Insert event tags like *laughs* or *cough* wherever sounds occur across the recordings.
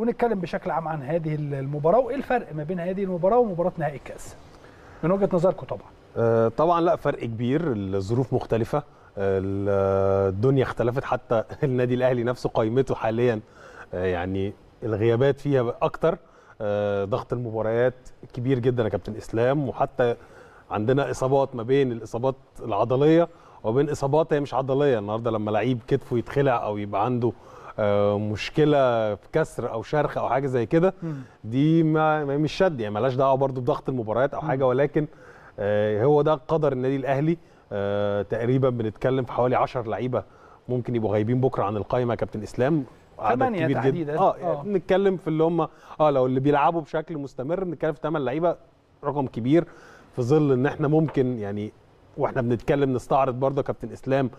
ونتكلم بشكل عام عن هذه المباراه وايه الفرق ما بين هذه المباراه ومباراه نهائي الكاس من وجهه نظركم طبعا آه، طبعا لا فرق كبير الظروف مختلفه الدنيا اختلفت حتى *laughs* النادي الاهلي نفسه قيمته حاليا آه، يعني الغيابات فيها اكتر آه، ضغط المباريات كبير جدا يا كابتن اسلام وحتى عندنا اصابات ما بين الاصابات العضليه وبين اصابات هي مش عضليه النهارده لما لعيب كتفه يتخلع او يبقى عنده آه، مشكله في كسر او شرخ او حاجه زي كده دي ما مش شد يعني مالهاش دعوه برضو بضغط المباريات او حاجه ولكن آه، هو ده قدر النادي الاهلي آه، تقريبا بنتكلم في حوالي 10 لعيبه ممكن يبقوا غايبين بكره عن القايمه يا كابتن اسلام ثمانية تحديدا اه, آه. بنتكلم في اللي هم اه لو اللي بيلعبوا بشكل مستمر بنتكلم في 8 لعيبه رقم كبير في ظل ان احنا ممكن يعني واحنا بنتكلم نستعرض برضه كابتن اسلام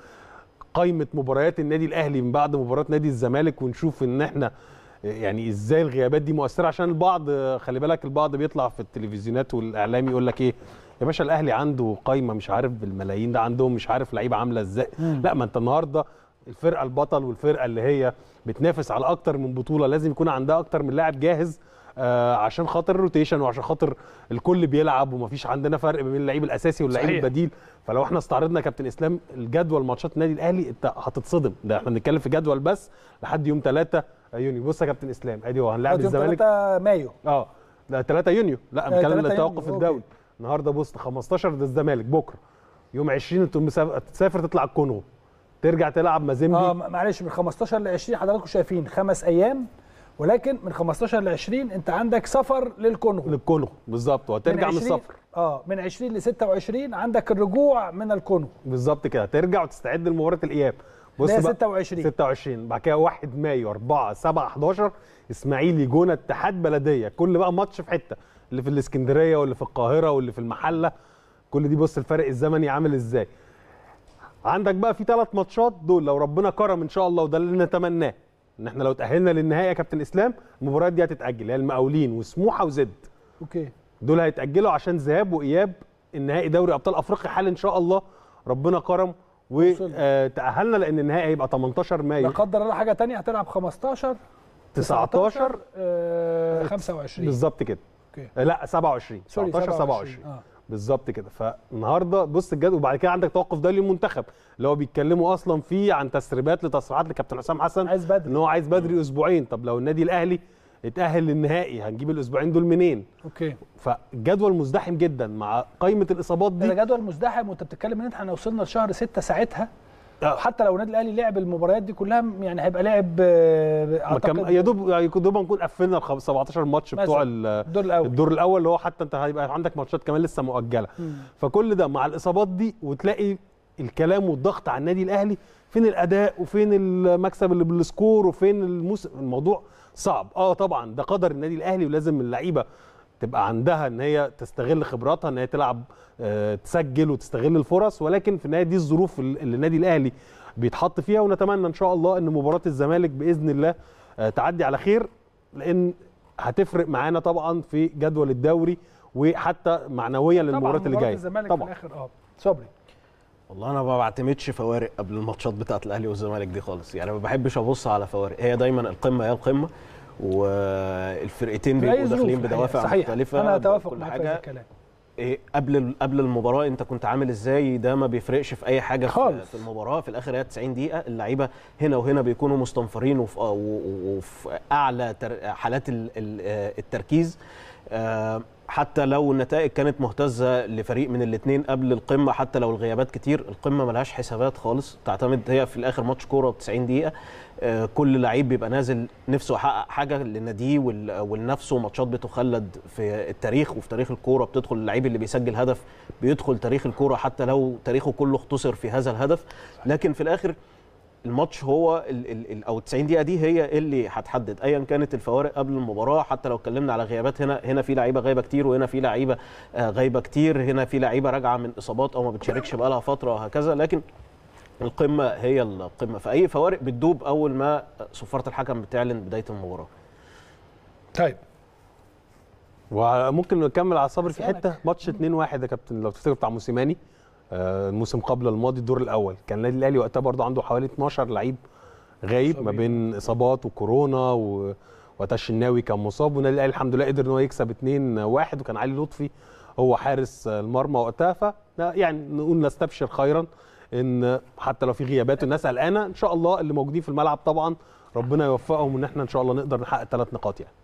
قائمه مباريات النادي الاهلي من بعد مباراه نادي الزمالك ونشوف ان احنا يعني ازاي الغيابات دي مؤثره عشان البعض خلي بالك البعض بيطلع في التلفزيونات والاعلام يقول لك ايه يا باشا الاهلي عنده قايمه مش عارف بالملايين ده عندهم مش عارف لعيبه عامله ازاي لا ما انت النهارده الفرقه البطل والفرقه اللي هي بتنافس على اكتر من بطوله لازم يكون عندها اكتر من لاعب جاهز آه، عشان خاطر الروتيشن وعشان خاطر الكل بيلعب ومفيش عندنا فرق بين اللعيب الاساسي واللعيب البديل فلو احنا استعرضنا كابتن اسلام الجدول ماتشات النادي الاهلي انت هتتصدم ده احنا بنتكلم في جدول بس لحد يوم 3 يونيو بص يا كابتن اسلام ادي هو هنلاعب الزمالك 3 مايو اه لا 3 يونيو لا آه، بنتكلم توقف الدوري النهارده بص 15 ده الزمالك بكره يوم 20 انت تسافر تطلع الكونغو ترجع تلعب مازيمبي اه معلش من 15 ل 20 حضراتكم شايفين خمس ايام ولكن من 15 ل 20 انت عندك سفر للكونغو للكونغو بالظبط وهترجع من السفر اه من 20 ل 26 عندك الرجوع من الكونغو بالظبط كده ترجع وتستعد لمباراه الاياب بص بقى 26 26 بعد كده 1 مايو 4 7 11 اسماعيلي جونه اتحاد بلديه كل بقى ماتش في حته اللي في الاسكندريه واللي في القاهره واللي في المحله كل دي بص الفرق الزمني عامل ازاي عندك بقى في ثلاث ماتشات دول لو ربنا كرم ان شاء الله وده اللي نتمناه ان احنا لو تاهلنا للنهائي يا كابتن اسلام المباريات دي هتتاجل هي المقاولين وسموحه وزد اوكي دول هيتاجلوا عشان ذهاب واياب النهائي دوري ابطال افريقيا حال ان شاء الله ربنا كرم وتاهلنا آه، لان النهائي هيبقى 18 مايو لا قدر الله حاجه ثانيه هتلعب 15 19 25 بالظبط كده أوكي. آه، لا 27 سوري 19 27, 27. آه. بالظبط كده فالنهارده بص الجد وبعد كده عندك توقف دولي للمنتخب اللي هو بيتكلموا اصلا فيه عن تسريبات لتصريحات لكابتن حسام حسن عايز بدري ان هو عايز بدري اسبوعين طب لو النادي الاهلي اتاهل للنهائي هنجيب الاسبوعين دول منين اوكي فالجدول مزدحم جدا مع قائمه الاصابات دي ده جدول مزدحم وانت بتتكلم ان احنا وصلنا لشهر 6 ساعتها آه، حتى لو النادي الاهلي لعب المباريات دي كلها يعني هيبقى لعب آه، اعتقد يا دوب يا دوب نكون قفلنا ال 17 ماتش بتوع الدور الاول الدور الاول اللي هو حتى انت هيبقى عندك ماتشات كمان لسه مؤجله مم. فكل ده مع الاصابات دي وتلاقي الكلام والضغط على النادي الاهلي فين الاداء وفين المكسب اللي بالسكور وفين الموسم الموضوع صعب اه طبعا ده قدر النادي الاهلي ولازم اللعيبه تبقى عندها ان هي تستغل خبراتها ان هي تلعب آه، تسجل وتستغل الفرص ولكن في النهايه دي الظروف اللي النادي الاهلي بيتحط فيها ونتمنى ان شاء الله ان مباراه الزمالك باذن الله آه، تعدي على خير لان هتفرق معانا طبعا في جدول الدوري وحتى معنويا للمباريات اللي جايه طبعا طبعا الاخر اه صبري والله انا ما بعتمدش فوارق قبل الماتشات بتاعه الاهلي والزمالك دي خالص يعني ما بحبش ابص على فوارق هي دايما القمه هي القمه والفرقتين بيبقوا داخلين بدوافع صحيح. مختلفه انا اتوافق مع حاجه الكلام إيه قبل قبل المباراه انت كنت عامل ازاي ده ما بيفرقش في اي حاجه خالص. في المباراه في الاخر هي 90 دقيقه اللعيبه هنا وهنا بيكونوا مستنفرين وفي, وفي اعلى حالات آه، التركيز آه حتى لو النتائج كانت مهتزه لفريق من الاثنين قبل القمه حتى لو الغيابات كتير القمه ملهاش حسابات خالص تعتمد هي في الاخر ماتش كوره 90 دقيقه آه، كل لعيب بيبقى نازل نفسه يحقق حاجه لناديه ولنفسه ماتشات بتخلد في التاريخ وفي تاريخ الكوره بتدخل اللعيب اللي بيسجل هدف بيدخل تاريخ الكوره حتى لو تاريخه كله اختصر في هذا الهدف لكن في الاخر الماتش هو الـ ال الـ او 90 دقيقه دي هي اللي هتحدد ايا كانت الفوارق قبل المباراه حتى لو اتكلمنا على غيابات هنا هنا في لعيبه غايبه كتير وهنا في لعيبه آه، غايبه كتير هنا في لعيبه راجعه من اصابات او ما بتشاركش بقالها فتره وهكذا لكن القمه هي القمه فاي فوارق بتدوب اول ما صفاره الحكم بتعلن بدايه المباراه طيب وممكن نكمل على صبري في حته ماتش 2-1 يا كابتن لو تفتكر بتاع موسيماني آه، الموسم قبل الماضي الدور الاول كان النادي الاهلي وقتها برضه عنده حوالي 12 لعيب غايب ما بين اصابات وكورونا و... وقتها الشناوي كان مصاب والنادي الاهلي الحمد لله قدر ان هو يكسب 2-1 وكان علي لطفي هو حارس المرمى وقتها ف يعني نقول نستبشر خيرا ان حتى لو في غيابات الناس قلقانه ان شاء الله اللي موجودين في الملعب طبعا ربنا يوفقهم ان احنا ان شاء الله نقدر نحقق ثلاث نقاط يعني